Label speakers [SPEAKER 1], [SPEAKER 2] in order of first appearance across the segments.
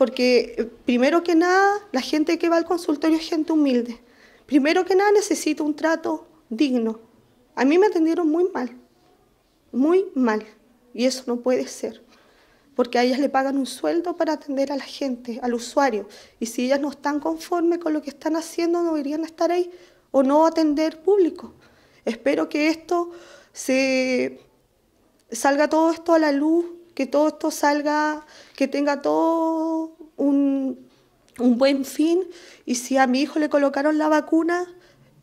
[SPEAKER 1] porque eh, primero que nada, la gente que va al consultorio es gente humilde. Primero que nada necesita un trato digno. A mí me atendieron muy mal, muy mal, y eso no puede ser, porque a ellas le pagan un sueldo para atender a la gente, al usuario, y si ellas no están conformes con lo que están haciendo, no deberían estar ahí o no atender público. Espero que esto se salga todo esto a la luz que todo esto salga, que tenga todo un, buen fin y si a mi hijo le colocaron la vacuna,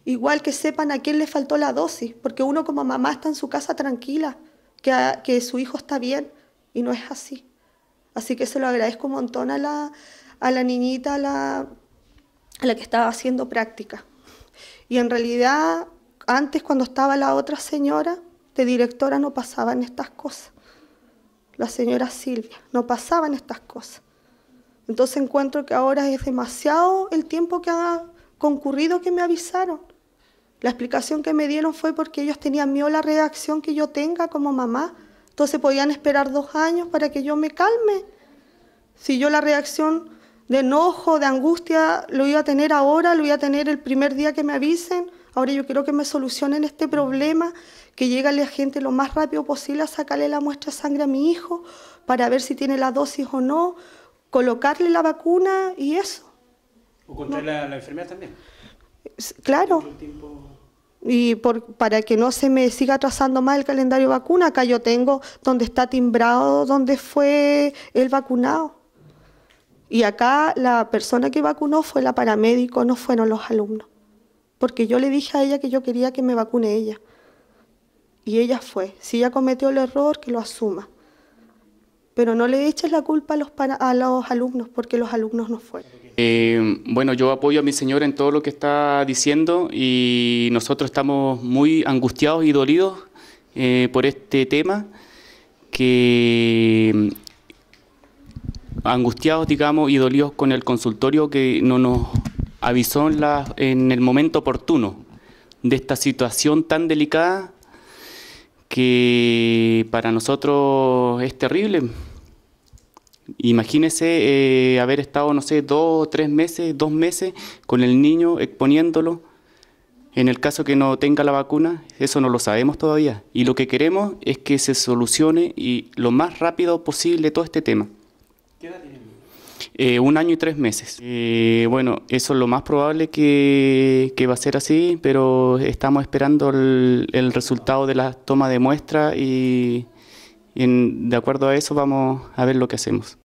[SPEAKER 1] igual que sepan a quién le faltó la dosis, porque uno como mamá está en su casa tranquila, que, que su hijo está bien y no es así. Así que se lo agradezco un montón a la, a la niñita, la, a la que estaba haciendo práctica. Y en realidad, antes cuando estaba la otra señora de directora no pasaban estas cosas la señora Silvia. No pasaban estas cosas. Entonces encuentro que ahora es demasiado el tiempo que ha concurrido que me avisaron. La explicación que me dieron fue porque ellos tenían miedo a la reacción que yo tenga como mamá. Entonces podían esperar dos años para que yo me calme. Si yo la reacción de enojo, de angustia, lo iba a tener ahora, lo iba a tener el primer día que me avisen, Ahora yo quiero que me solucionen este problema, que llegue a la gente lo más rápido posible a sacarle la muestra de sangre a mi hijo para ver si tiene la dosis o no, colocarle la vacuna y eso. ¿O
[SPEAKER 2] contra la, enfermedad también?
[SPEAKER 1] Claro. Y para que no se me siga trazando más el calendario vacuna, acá yo tengo donde está timbrado, donde fue el vacunado. Y acá la persona que vacunó fue la paramédico, no fueron los alumnos porque yo le dije a ella que yo quería que me vacune ella. Y ella fue. Si ella cometió el error, que lo asuma. Pero no le eches la culpa a los, a los alumnos, porque los alumnos no fueron.
[SPEAKER 2] Eh, bueno, yo apoyo a mi señora en todo lo que está diciendo y nosotros estamos muy angustiados y dolidos eh, por este tema, que angustiados, digamos, y dolidos con el consultorio que no nos avisó en, en el momento oportuno de esta situación tan delicada que para nosotros es terrible. Imagínese eh, haber estado, no sé, dos, o tres meses, dos meses con el niño exponiéndolo. En el caso que no tenga la vacuna, eso no lo sabemos todavía. Y lo que queremos es que se solucione y lo más rápido posible todo este tema. ¿Qué eh, un año y tres meses. Eh, bueno, eso es lo más probable que, va a ser así, pero estamos esperando el, resultado de la toma de muestra y, de acuerdo a eso vamos a ver lo que hacemos.